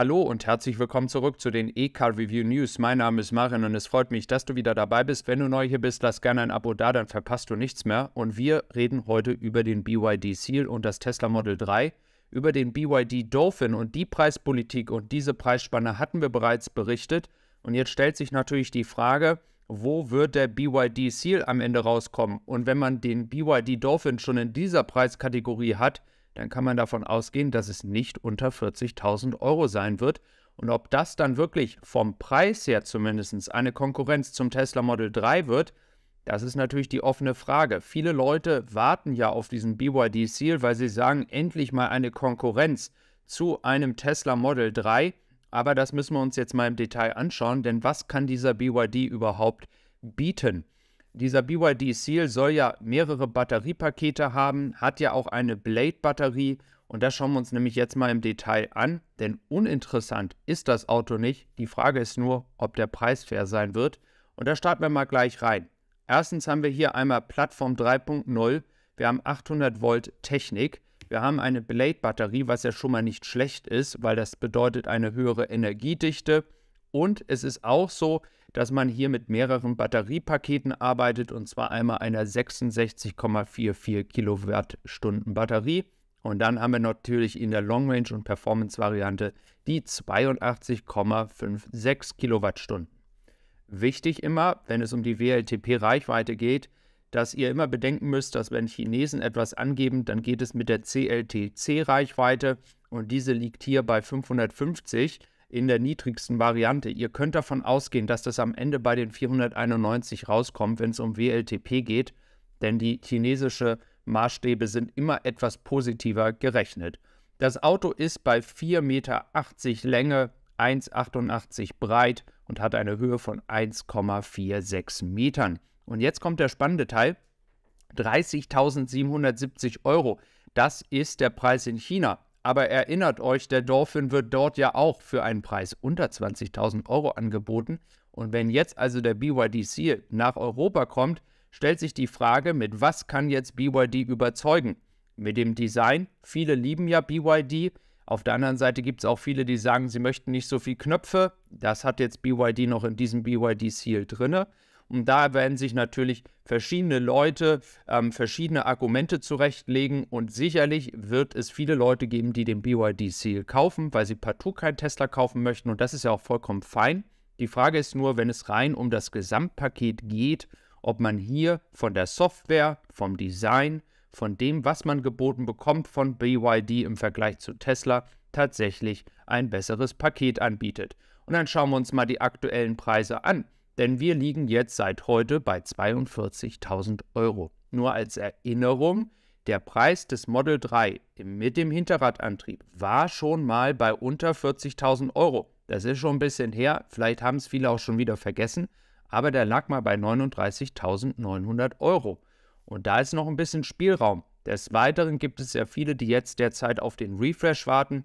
Hallo und herzlich willkommen zurück zu den E-Car Review News. Mein Name ist Marin und es freut mich, dass du wieder dabei bist. Wenn du neu hier bist, lass gerne ein Abo da, dann verpasst du nichts mehr. Und wir reden heute über den BYD Seal und das Tesla Model 3, über den BYD Dolphin und die Preispolitik und diese Preisspanne hatten wir bereits berichtet. Und jetzt stellt sich natürlich die Frage, wo wird der BYD Seal am Ende rauskommen? Und wenn man den BYD Dolphin schon in dieser Preiskategorie hat, dann kann man davon ausgehen, dass es nicht unter 40.000 Euro sein wird. Und ob das dann wirklich vom Preis her zumindest eine Konkurrenz zum Tesla Model 3 wird, das ist natürlich die offene Frage. Viele Leute warten ja auf diesen BYD Seal, weil sie sagen, endlich mal eine Konkurrenz zu einem Tesla Model 3. Aber das müssen wir uns jetzt mal im Detail anschauen, denn was kann dieser BYD überhaupt bieten? dieser BYD Seal soll ja mehrere Batteriepakete haben, hat ja auch eine Blade-Batterie und das schauen wir uns nämlich jetzt mal im Detail an, denn uninteressant ist das Auto nicht. Die Frage ist nur, ob der Preis fair sein wird. Und da starten wir mal gleich rein. Erstens haben wir hier einmal Plattform 3.0. Wir haben 800 Volt Technik. Wir haben eine Blade-Batterie, was ja schon mal nicht schlecht ist, weil das bedeutet eine höhere Energiedichte. Und es ist auch so, dass man hier mit mehreren Batteriepaketen arbeitet und zwar einmal einer 66,44 Kilowattstunden Batterie. Und dann haben wir natürlich in der Long Range und Performance Variante die 82,56 Kilowattstunden. Wichtig immer, wenn es um die WLTP-Reichweite geht, dass ihr immer bedenken müsst, dass wenn Chinesen etwas angeben, dann geht es mit der CLTC-Reichweite und diese liegt hier bei 550 in der niedrigsten Variante. Ihr könnt davon ausgehen, dass das am Ende bei den 491 rauskommt, wenn es um WLTP geht, denn die chinesische Maßstäbe sind immer etwas positiver gerechnet. Das Auto ist bei 4,80 Meter Länge, 1,88 breit und hat eine Höhe von 1,46 Metern. Und jetzt kommt der spannende Teil. 30.770 Euro. Das ist der Preis in China. Aber erinnert euch, der Dolphin wird dort ja auch für einen Preis unter 20.000 Euro angeboten. Und wenn jetzt also der BYD nach Europa kommt, stellt sich die Frage, mit was kann jetzt BYD überzeugen? Mit dem Design, viele lieben ja BYD. Auf der anderen Seite gibt es auch viele, die sagen, sie möchten nicht so viel Knöpfe. Das hat jetzt BYD noch in diesem BYD Seal drinne. Und da werden sich natürlich verschiedene Leute ähm, verschiedene Argumente zurechtlegen und sicherlich wird es viele Leute geben, die den BYD Seal kaufen, weil sie partout keinen Tesla kaufen möchten und das ist ja auch vollkommen fein. Die Frage ist nur, wenn es rein um das Gesamtpaket geht, ob man hier von der Software, vom Design, von dem, was man geboten bekommt von BYD im Vergleich zu Tesla, tatsächlich ein besseres Paket anbietet. Und dann schauen wir uns mal die aktuellen Preise an denn wir liegen jetzt seit heute bei 42.000 Euro. Nur als Erinnerung, der Preis des Model 3 mit dem Hinterradantrieb war schon mal bei unter 40.000 Euro. Das ist schon ein bisschen her, vielleicht haben es viele auch schon wieder vergessen, aber der lag mal bei 39.900 Euro. Und da ist noch ein bisschen Spielraum. Des Weiteren gibt es ja viele, die jetzt derzeit auf den Refresh warten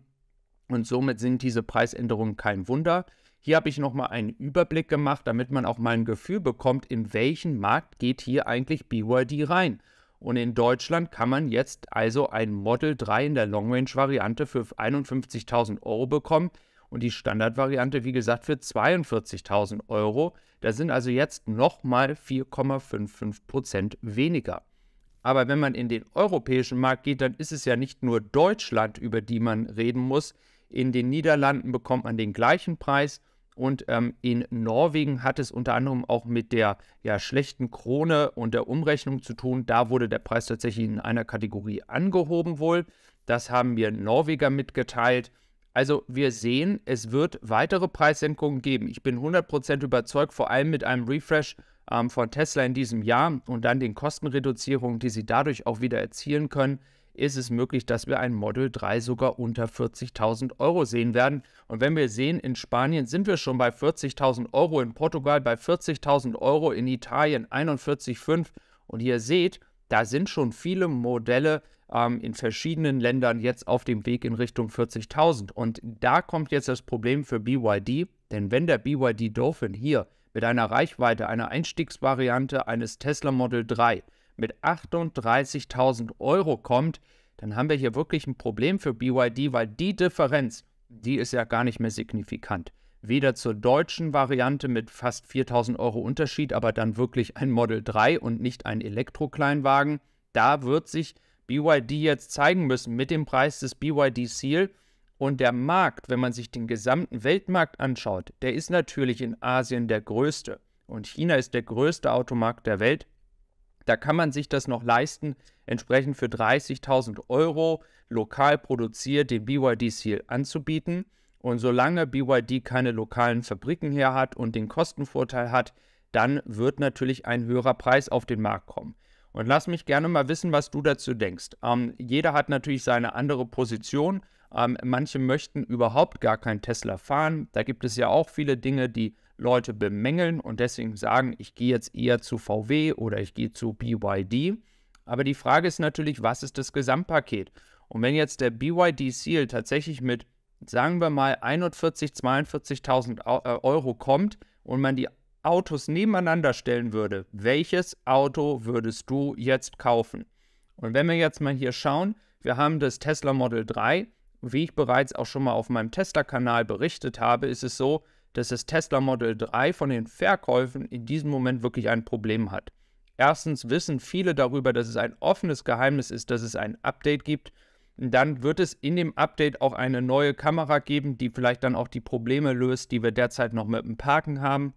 und somit sind diese Preisänderungen kein Wunder. Hier habe ich nochmal einen Überblick gemacht, damit man auch mal ein Gefühl bekommt, in welchen Markt geht hier eigentlich BYD rein. Und in Deutschland kann man jetzt also ein Model 3 in der Long Range Variante für 51.000 Euro bekommen und die Standard Variante, wie gesagt, für 42.000 Euro. Da sind also jetzt nochmal 4,55 Prozent weniger. Aber wenn man in den europäischen Markt geht, dann ist es ja nicht nur Deutschland, über die man reden muss. In den Niederlanden bekommt man den gleichen Preis und ähm, in Norwegen hat es unter anderem auch mit der ja, schlechten Krone und der Umrechnung zu tun. Da wurde der Preis tatsächlich in einer Kategorie angehoben wohl. Das haben mir Norweger mitgeteilt. Also wir sehen, es wird weitere Preissenkungen geben. Ich bin 100% überzeugt, vor allem mit einem Refresh ähm, von Tesla in diesem Jahr und dann den Kostenreduzierungen, die sie dadurch auch wieder erzielen können, ist es möglich, dass wir ein Model 3 sogar unter 40.000 Euro sehen werden. Und wenn wir sehen, in Spanien sind wir schon bei 40.000 Euro, in Portugal bei 40.000 Euro, in Italien 41,5. Und ihr seht, da sind schon viele Modelle ähm, in verschiedenen Ländern jetzt auf dem Weg in Richtung 40.000. Und da kommt jetzt das Problem für BYD, denn wenn der BYD Dolphin hier mit einer Reichweite, einer Einstiegsvariante eines Tesla Model 3 mit 38.000 Euro kommt, dann haben wir hier wirklich ein Problem für BYD, weil die Differenz, die ist ja gar nicht mehr signifikant. Weder zur deutschen Variante mit fast 4000 Euro Unterschied, aber dann wirklich ein Model 3 und nicht ein Elektrokleinwagen. Da wird sich BYD jetzt zeigen müssen mit dem Preis des BYD Seal. Und der Markt, wenn man sich den gesamten Weltmarkt anschaut, der ist natürlich in Asien der größte. Und China ist der größte Automarkt der Welt. Da kann man sich das noch leisten, entsprechend für 30.000 Euro lokal produziert den BYD-Seal anzubieten. Und solange BYD keine lokalen Fabriken her hat und den Kostenvorteil hat, dann wird natürlich ein höherer Preis auf den Markt kommen. Und lass mich gerne mal wissen, was du dazu denkst. Ähm, jeder hat natürlich seine andere Position. Ähm, manche möchten überhaupt gar kein Tesla fahren. Da gibt es ja auch viele Dinge, die Leute bemängeln und deswegen sagen, ich gehe jetzt eher zu VW oder ich gehe zu BYD. Aber die Frage ist natürlich, was ist das Gesamtpaket? Und wenn jetzt der BYD Seal tatsächlich mit, sagen wir mal, 41.000, 42.000 äh, Euro kommt und man die Autos nebeneinander stellen würde, welches Auto würdest du jetzt kaufen? Und wenn wir jetzt mal hier schauen, wir haben das Tesla Model 3. Wie ich bereits auch schon mal auf meinem tesla kanal berichtet habe, ist es so, dass das Tesla Model 3 von den Verkäufen in diesem Moment wirklich ein Problem hat. Erstens wissen viele darüber, dass es ein offenes Geheimnis ist, dass es ein Update gibt. Dann wird es in dem Update auch eine neue Kamera geben, die vielleicht dann auch die Probleme löst, die wir derzeit noch mit dem Parken haben.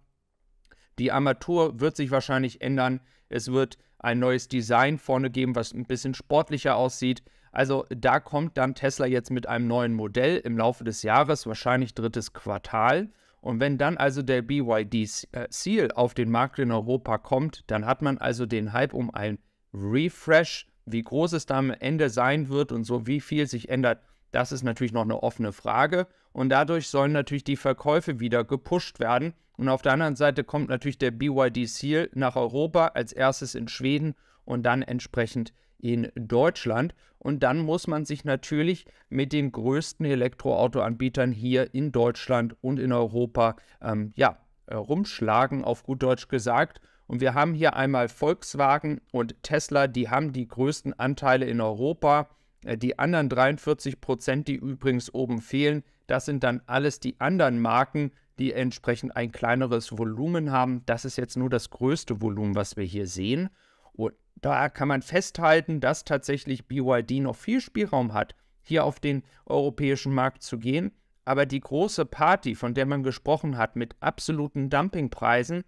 Die Armatur wird sich wahrscheinlich ändern. Es wird ein neues Design vorne geben, was ein bisschen sportlicher aussieht. Also da kommt dann Tesla jetzt mit einem neuen Modell im Laufe des Jahres, wahrscheinlich drittes Quartal. Und wenn dann also der BYD äh, Seal auf den Markt in Europa kommt, dann hat man also den Hype um ein Refresh. Wie groß es da am Ende sein wird und so wie viel sich ändert, das ist natürlich noch eine offene Frage. Und dadurch sollen natürlich die Verkäufe wieder gepusht werden. Und auf der anderen Seite kommt natürlich der BYD Seal nach Europa, als erstes in Schweden und dann entsprechend in Deutschland. Und dann muss man sich natürlich mit den größten Elektroautoanbietern hier in Deutschland und in Europa ähm, ja, äh, rumschlagen, auf gut Deutsch gesagt. Und wir haben hier einmal Volkswagen und Tesla, die haben die größten Anteile in Europa. Äh, die anderen 43 Prozent, die übrigens oben fehlen, das sind dann alles die anderen Marken, die entsprechend ein kleineres Volumen haben. Das ist jetzt nur das größte Volumen, was wir hier sehen. Und da kann man festhalten, dass tatsächlich BYD noch viel Spielraum hat, hier auf den europäischen Markt zu gehen. Aber die große Party, von der man gesprochen hat, mit absoluten Dumpingpreisen,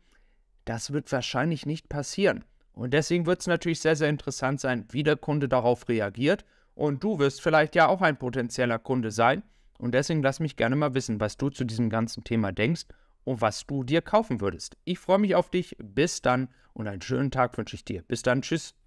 das wird wahrscheinlich nicht passieren. Und deswegen wird es natürlich sehr, sehr interessant sein, wie der Kunde darauf reagiert. Und du wirst vielleicht ja auch ein potenzieller Kunde sein. Und deswegen lass mich gerne mal wissen, was du zu diesem ganzen Thema denkst und was du dir kaufen würdest. Ich freue mich auf dich. Bis dann und einen schönen Tag wünsche ich dir. Bis dann. Tschüss.